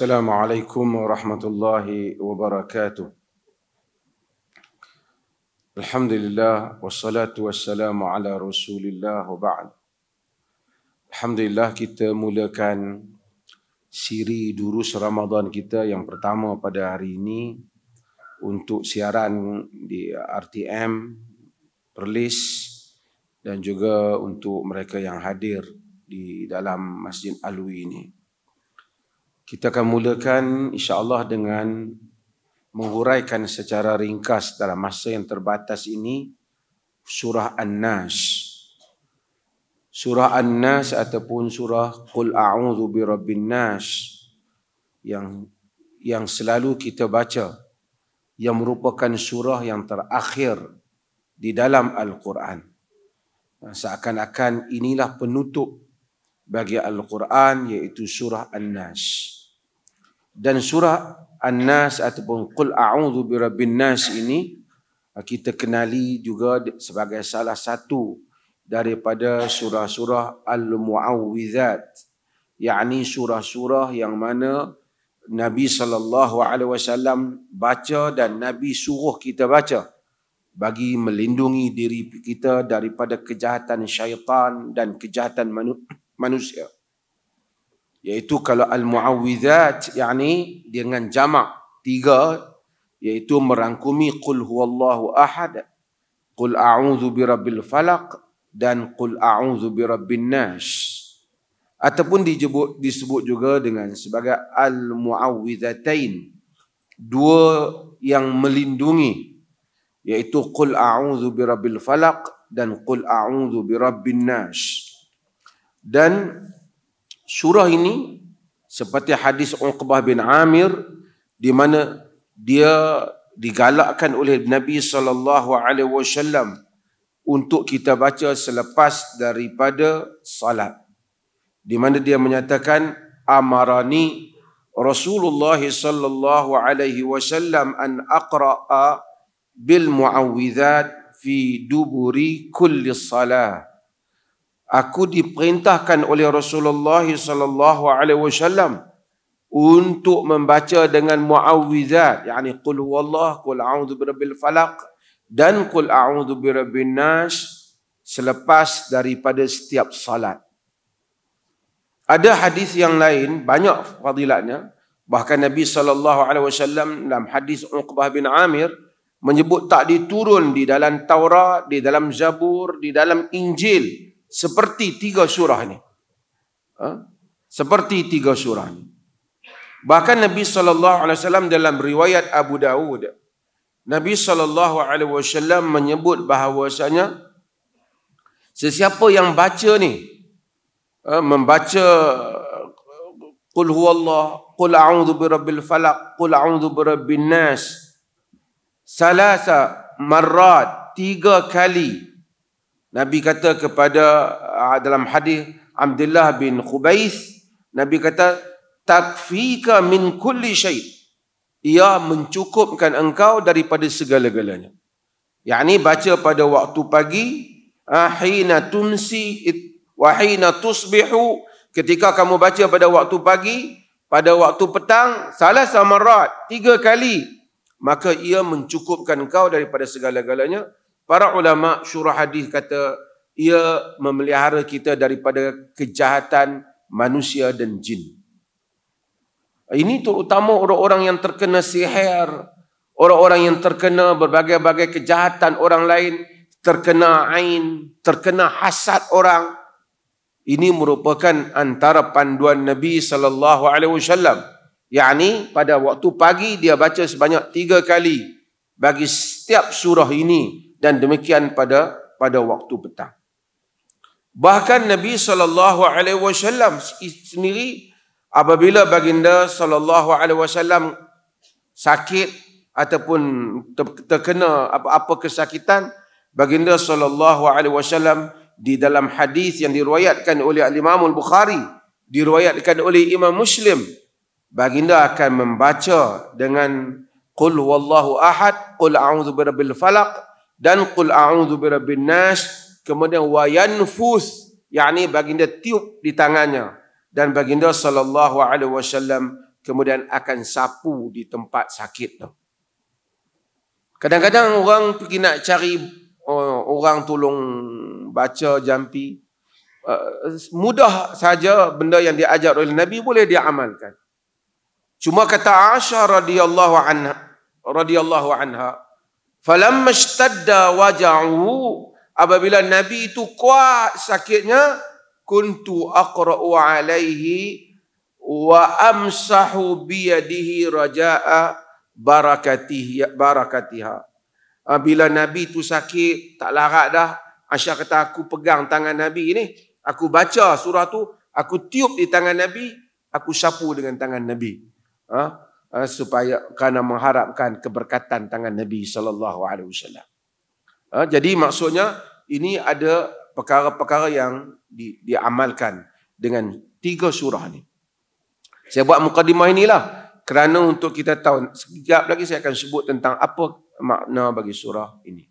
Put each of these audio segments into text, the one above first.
السلام عليكم ورحمة الله وبركاته الحمد لله والصلاة والسلام على رسول الله وبعد الحمد لله kita mulakan siri durus Ramadan kita yang pertama pada hari ini untuk siaran di RTM Perlis dan juga untuk mereka yang hadir di dalam Masjid Alwi ini. Kita akan mulakan insya-Allah dengan menguraikan secara ringkas dalam masa yang terbatas ini surah An-Nas. Surah An-Nas ataupun surah Qul a'udzu Rabbin nas yang yang selalu kita baca yang merupakan surah yang terakhir di dalam Al-Quran. Seakan-akan inilah penutup bagi Al-Quran iaitu surah An-Nas dan surah An-Nas ataupun Qul A'udhu Birabbin Nas ini ah, kita kenali juga sebagai salah satu daripada surah-surah Al-Mu'awwidhat yakni surah-surah yang mana Nabi saw baca dan Nabi suruh kita baca bagi melindungi diri kita daripada kejahatan syaitan dan kejahatan manusia. Yaitu kalau al-muawwidzat yakni dengan jamak tiga yaitu merangkumi qul huwallahu ahad qul a'udzu birabbil falaq dan qul a'udzu birabbin nas ataupun disebut disebut juga dengan sebagai al-muawwidzatain dua yang melindungi yaitu qul a'udzu birabbil falaq dan qul a'udzu birabbin nas dan surah ini seperti hadis Uqbah bin Amir di mana dia digalakkan oleh Nabi sallallahu alaihi wasallam untuk kita baca selepas daripada salat. Di mana dia menyatakan amarani Rasulullah sallallahu alaihi wasallam an aqra'a bil muawwidhat fi duburi kulli salat aku diperintahkan oleh Rasulullah SAW untuk membaca dengan muawwidzat yakni qul huwallah qul a'udzu birabbil falaq dan qul a'udzu birabbin nas selepas daripada setiap salat ada hadis yang lain banyak fadilatnya bahkan Nabi sallallahu alaihi wasallam dalam hadis Uqbah bin Amir menyebut tak diturun di dalam Taurat di dalam Zabur di dalam Injil seperti tiga surah ini. Ha? Seperti tiga surah ini. Bahkan Nabi saw dalam riwayat Abu Dawud Nabi saw menyebut bahawasanya sesiapa yang baca ni ha, membaca qul Allah, qul a'udhu bi Rabbi'l Falak, qul a'udhu bi Rabbi'l nas salasa marrat tiga kali Nabi kata kepada ah, dalam hadis Abdullah bin Khubais Nabi kata takfika min kulli syai ia mencukupkan engkau daripada segala-galanya Yang ini baca pada waktu pagi ahina ah, tumsi wa hina tusbihu ketika kamu baca pada waktu pagi pada waktu petang salah sama rat tiga kali maka ia mencukupkan engkau daripada segala-galanya Para ulama syurah hadis kata ia memelihara kita daripada kejahatan manusia dan jin. Ini terutama orang-orang yang terkena sihir, orang-orang yang terkena berbagai-bagai kejahatan orang lain, terkena ain, terkena hasad orang. Ini merupakan antara panduan Nabi sallallahu alaihi wasallam. Yani pada waktu pagi dia baca sebanyak tiga kali bagi setiap surah ini dan demikian pada pada waktu petang. Bahkan Nabi saw sendiri apabila baginda saw sakit ataupun terkena apa-apa kesakitan baginda saw di dalam hadis yang diriwayatkan oleh Imam Bukhari diriwayatkan oleh Imam Muslim baginda akan membaca dengan qul wallahu ahad qul a'udzu birabbil falaq dan qul a'udzu birabbin nas kemudian wa yanfus yakni baginda tiup di tangannya dan baginda sallallahu alaihi wasallam kemudian akan sapu di tempat sakit tu. Kadang-kadang orang pergi nak cari uh, orang tolong baca jampi uh, mudah saja benda yang diajar oleh Nabi boleh diamalkan. Cuma kata Aisyah radhiyallahu anha radhiyallahu anha falamma shtadda waja'u apabila nabi itu kuat sakitnya kuntu aqra'u alaihi wa amsahu bi yadihi raja'a barakatihi barakatiha bila nabi itu sakit tak larat dah Aisyah kata aku pegang tangan nabi ini, aku baca surah tu aku tiup di tangan nabi aku sapu dengan tangan nabi ha? Eh, supaya karena mengharapkan keberkatan tangan Nabi sallallahu alaihi wasallam. Eh, jadi maksudnya ini ada perkara-perkara yang di, diamalkan dengan tiga surah ni. Saya buat mukadimah inilah kerana untuk kita tahu sekejap lagi saya akan sebut tentang apa makna bagi surah ini.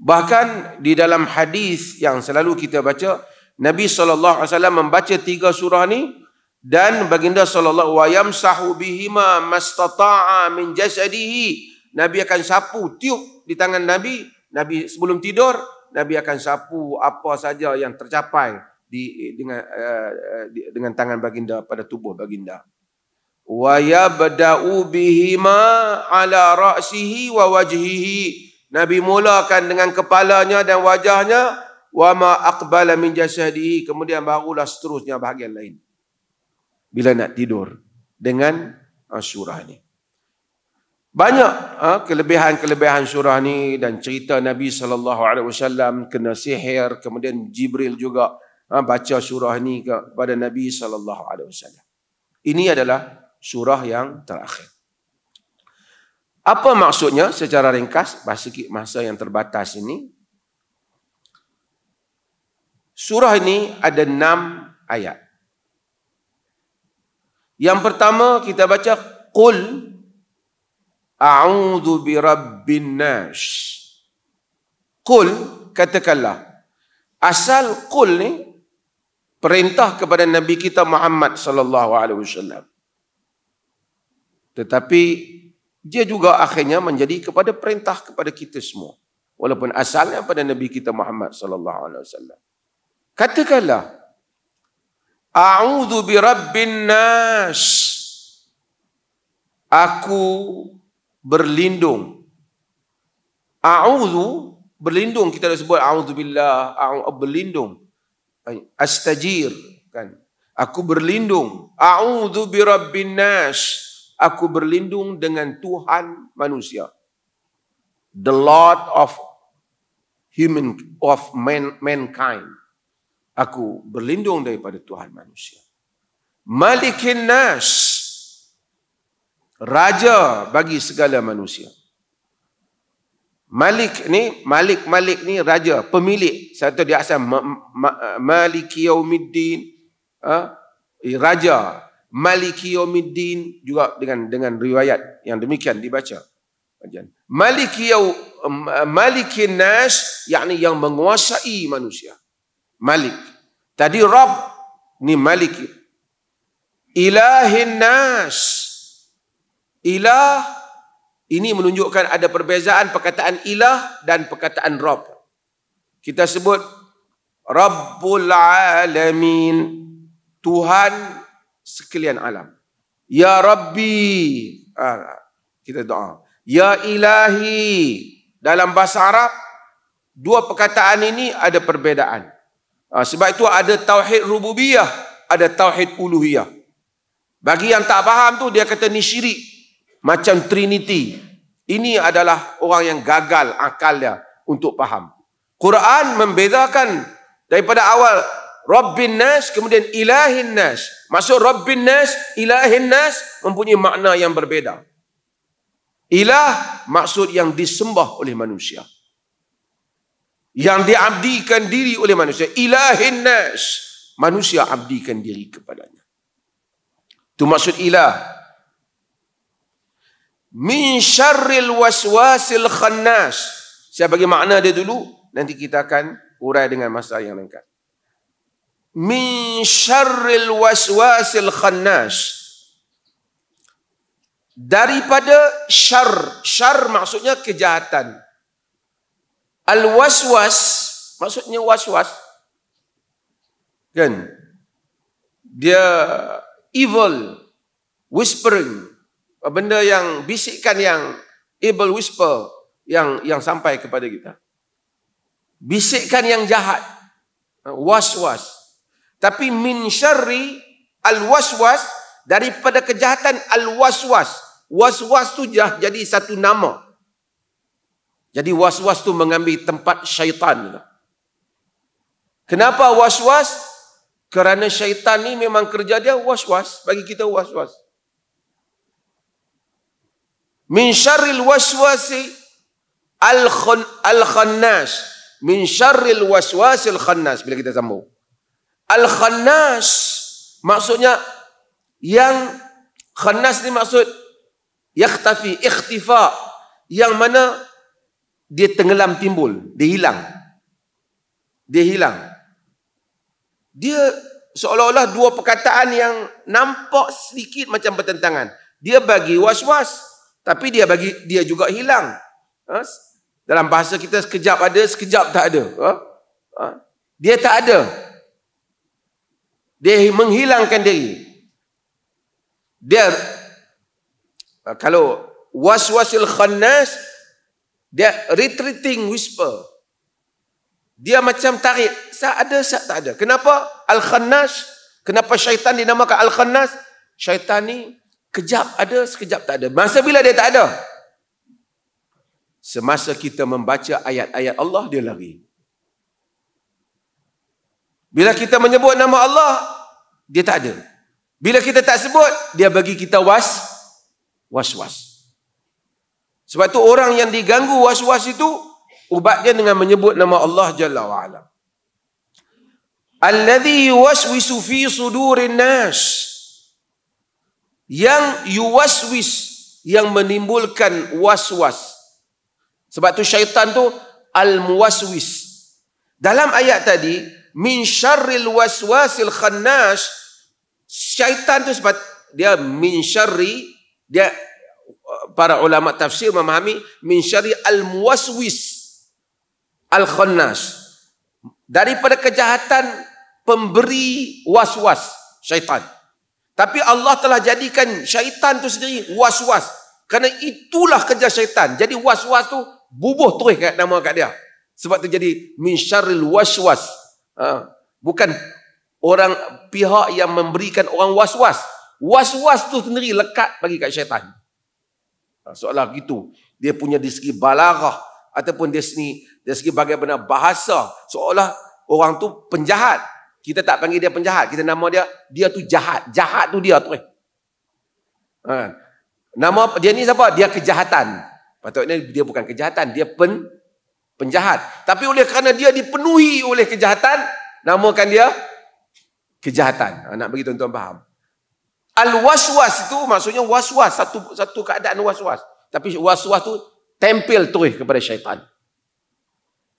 Bahkan di dalam hadis yang selalu kita baca Nabi sallallahu alaihi wasallam membaca tiga surah ni dan baginda sallallahu wa yamsahu bihima mastata'a min jasadihi nabi akan sapu tiup di tangan nabi nabi sebelum tidur nabi akan sapu apa saja yang tercapai di dengan uh, dengan tangan baginda pada tubuh baginda wa yabda'u bihima ala ra'sihi wa wajhihi nabi mulakan dengan kepalanya dan wajahnya wa ma aqbala min jasadihi kemudian barulah seterusnya bahagian lain bila nak tidur dengan ah, surah ini. Banyak ah, kelebihan-kelebihan surah ni dan cerita Nabi sallallahu alaihi wasallam kena sihir, kemudian Jibril juga ah, baca surah ni kepada Nabi sallallahu alaihi wasallam. Ini adalah surah yang terakhir. Apa maksudnya secara ringkas bahagi masa yang terbatas ini? Surah ini ada enam ayat. Yang pertama kita baca qul A'udhu bi birabbin Nash. Qul katakanlah. Asal qul ni perintah kepada nabi kita Muhammad sallallahu alaihi wasallam. Tetapi dia juga akhirnya menjadi kepada perintah kepada kita semua. Walaupun asalnya pada nabi kita Muhammad sallallahu alaihi wasallam. Katakanlah A'udhu bi Rabbin Nas. Aku berlindung. A'udhu, berlindung. Kita dah sebut A'udhu Billah, A'udhu eh, berlindung. Astajir, kan. Aku berlindung. A'udhu bi Rabbin Nas. Aku berlindung dengan Tuhan manusia. The Lord of human of man, mankind aku berlindung daripada Tuhan manusia. Malikin nas, raja bagi segala manusia. Malik ni, Malik Malik ni raja, pemilik. Saya tahu dia asal ma, ma, Maliki Yaumiddin, ha? Eh, raja. Maliki Yaumiddin juga dengan dengan riwayat yang demikian dibaca. Maliki Yaum Malikin Nas, yakni yang menguasai manusia. Malik. Tadi Rob ni Malik. Ilahin nas. Ilah ini menunjukkan ada perbezaan perkataan ilah dan perkataan Rob. Kita sebut Rabbul Alamin. Tuhan sekalian alam. Ya Rabbi. Ah, kita doa. Ya Ilahi. Dalam bahasa Arab, dua perkataan ini ada perbedaan. Ha, sebab itu ada tauhid rububiyah, ada tauhid uluhiyah. Bagi yang tak faham tu dia kata ni syirik. Macam trinity. Ini adalah orang yang gagal akal dia untuk faham. Quran membezakan daripada awal Rabbin Nas kemudian Ilahin Nas. Maksud Rabbin Nas, Ilahin Nas mempunyai makna yang berbeza. Ilah maksud yang disembah oleh manusia yang diabdikan diri oleh manusia ilahin nas manusia abdikan diri kepadanya itu maksud ilah min syarril waswasil khannas saya bagi makna dia dulu nanti kita akan urai dengan masa yang lengkap min syarril waswasil khannas daripada syar syar maksudnya kejahatan Al-waswas, maksudnya waswas. Kan? Dia evil whispering. Benda yang bisikan yang evil whisper yang yang sampai kepada kita. Bisikan yang jahat. Ha, waswas. Tapi min syarri al-waswas daripada kejahatan al-waswas. Waswas tu jah jadi satu nama. Jadi was-was itu mengambil tempat syaitan. Kenapa was-was? Kerana syaitan ini memang kerja dia was-was. Bagi kita was-was. Min syarril waswasi al-khannas. Min syarril waswasi al-khannas. Bila kita sambung. Al-khannas maksudnya yang khannas ni maksud yakhtafi, ikhtifa. Yang mana dia tenggelam timbul, dia hilang. Dia hilang. Dia seolah-olah dua perkataan yang nampak sedikit macam bertentangan. Dia bagi was-was, tapi dia bagi dia juga hilang. Ha? Dalam bahasa kita sekejap ada, sekejap tak ada. Ha? Ha? Dia tak ada. Dia menghilangkan diri. Dia ha, kalau waswasil khannas dia retreating whisper. Dia macam tarik. Sa ada, sa tak ada. Kenapa? Al-Khannas. Kenapa syaitan dinamakan Al-Khannas? Syaitan ni kejap ada, sekejap tak ada. Masa bila dia tak ada? Semasa kita membaca ayat-ayat Allah, dia lari. Bila kita menyebut nama Allah, dia tak ada. Bila kita tak sebut, dia bagi kita was, was-was. Sebab tu orang yang diganggu was-was itu ubatnya dengan menyebut nama Allah Jalla wa Ala. Alladhi yuwaswisu fi sudurin nas. Yang yuwaswis yang menimbulkan was-was. Sebab tu syaitan tu al-muwaswis. Dalam ayat tadi min syarril waswasil khannas syaitan tu sebab dia min syarri dia para ulama tafsir memahami min syari al muwaswis al khannas daripada kejahatan pemberi waswas syaitan tapi Allah telah jadikan syaitan tu sendiri waswas kerana itulah kerja syaitan jadi waswas tu bubuh terus kat nama kat dia sebab tu jadi min syarril waswas ha, bukan orang pihak yang memberikan orang waswas waswas tu sendiri lekat bagi kat syaitan Ha, soalan itu. Dia punya di segi balarah. Ataupun dia sini, dari segi bagaimana bahasa. Seolah orang tu penjahat. Kita tak panggil dia penjahat. Kita nama dia, dia tu jahat. Jahat tu dia tu. Eh. Ha. Nama dia ni siapa? Dia kejahatan. Patutnya dia bukan kejahatan. Dia pen, penjahat. Tapi oleh kerana dia dipenuhi oleh kejahatan, namakan dia kejahatan. Ha. Nak bagi tuan-tuan faham. Al-waswas itu maksudnya waswas satu satu keadaan waswas. Tapi waswas tu tempel terus kepada syaitan.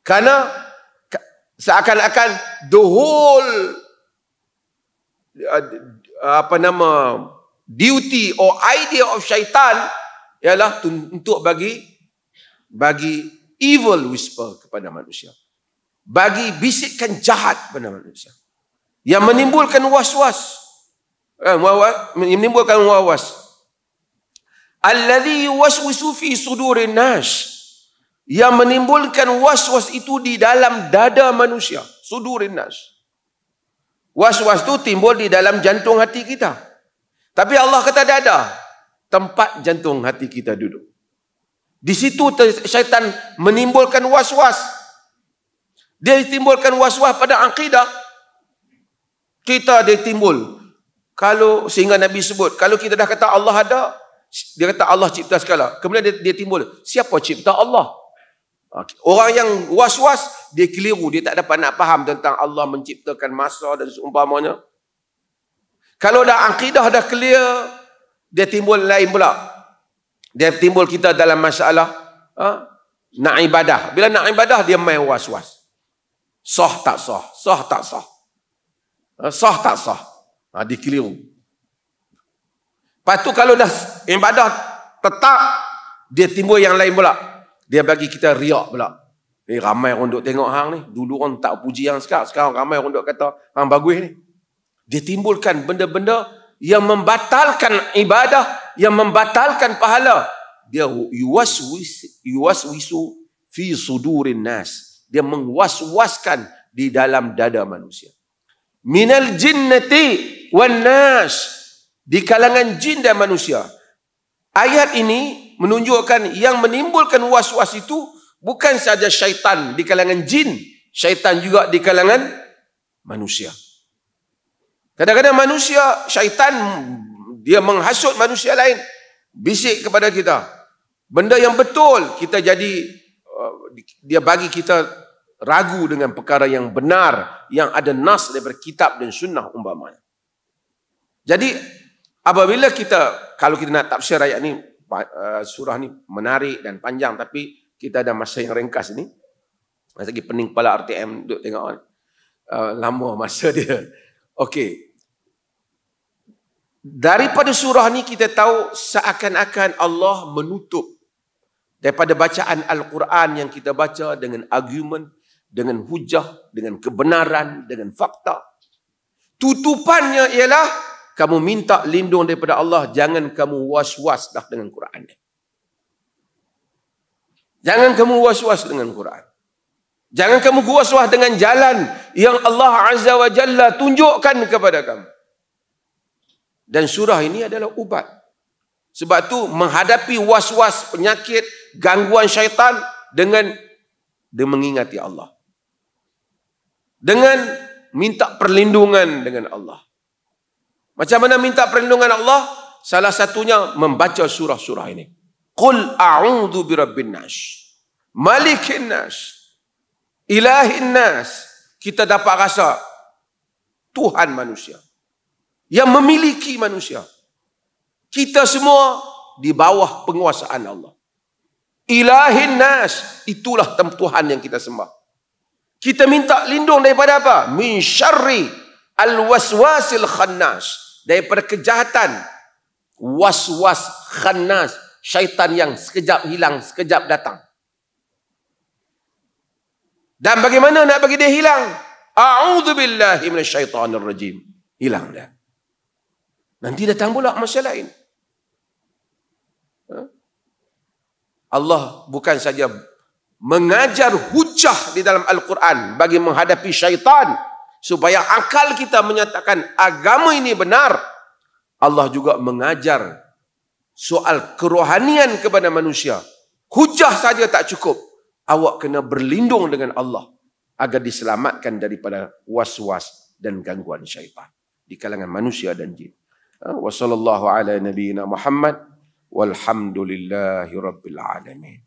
Karena seakan-akan the eh, whole apa nama duty or idea of syaitan ialah untuk bagi bagi evil whisper kepada manusia. Bagi bisikan jahat kepada manusia. Yang menimbulkan was-was kan eh, wawas menimbulkan wawas allazi waswisu fi sudurin nas yang menimbulkan waswas itu di dalam dada manusia sudurin nas waswas itu timbul di dalam jantung hati kita tapi Allah kata dada tempat jantung hati kita duduk di situ syaitan menimbulkan waswas dia timbulkan waswas pada akidah kita dia timbul kalau sehingga Nabi sebut kalau kita dah kata Allah ada dia kata Allah cipta segala kemudian dia, dia timbul siapa cipta Allah ah, orang yang was-was dia keliru dia tak dapat nak faham tentang Allah menciptakan masa dan seumpamanya kalau dah akidah dah clear dia timbul lain pula dia timbul kita dalam masalah ha? nak ibadah bila nak ibadah dia main was-was sah tak sah sah tak sah ah, sah tak sah Ha, dikeliru. Lepas tu kalau dah ibadah tetap, dia timbul yang lain pula. Dia bagi kita riak pula. Eh, ramai orang duk tengok hang ni. Dulu orang tak puji hang sekarang. Sekarang ramai orang duk kata, hang bagus ni. Dia timbulkan benda-benda yang membatalkan ibadah, yang membatalkan pahala. Dia yuwaswisu fi sudurin nas. Dia mengwaswaskan di dalam dada manusia minal jinnati wan nas di kalangan jin dan manusia. Ayat ini menunjukkan yang menimbulkan was-was itu bukan saja syaitan di kalangan jin, syaitan juga di kalangan manusia. Kadang-kadang manusia, syaitan dia menghasut manusia lain bisik kepada kita. Benda yang betul kita jadi uh, dia bagi kita ragu dengan perkara yang benar yang ada nas daripada kitab dan sunnah umpamanya. Jadi apabila kita kalau kita nak tafsir ayat ni eh, surah ni menarik dan panjang tapi kita ada masa yang ringkas ni. Masa lagi pening kepala RTM duduk tengok uh, lama masa dia. Okey. Daripada surah ni kita tahu seakan-akan Allah menutup daripada bacaan Al-Quran yang kita baca dengan argument dengan hujah, dengan kebenaran, dengan fakta. Tutupannya ialah kamu minta lindung daripada Allah, jangan kamu was-was dah dengan Quran. Jangan kamu was-was dengan Quran. Jangan kamu was-was dengan jalan yang Allah Azza wa Jalla tunjukkan kepada kamu. Dan surah ini adalah ubat. Sebab tu menghadapi was-was penyakit, gangguan syaitan dengan dia mengingati Allah dengan minta perlindungan dengan Allah. Macam mana minta perlindungan Allah? Salah satunya membaca surah-surah ini. Qul a'udhu birabbin nas. Malikin nas. Ilahin nas. Kita dapat rasa Tuhan manusia. Yang memiliki manusia. Kita semua di bawah penguasaan Allah. Ilahin nas. Itulah Tuhan yang kita sembah. Kita minta lindung daripada apa? Min syarri al-waswasil khannas. Daripada kejahatan. Waswas khannas. Syaitan yang sekejap hilang, sekejap datang. Dan bagaimana nak bagi dia hilang? A'udhu billahi minasyaitanir rajim. Hilang dah. Nanti datang pula masalah lain. Allah bukan saja mengajar hujah di dalam Al-Quran bagi menghadapi syaitan supaya akal kita menyatakan agama ini benar Allah juga mengajar soal kerohanian kepada manusia hujah saja tak cukup awak kena berlindung dengan Allah agar diselamatkan daripada was-was dan gangguan syaitan di kalangan manusia dan jin ha, wasallallahu ala nabiyyina muhammad walhamdulillahirabbil alamin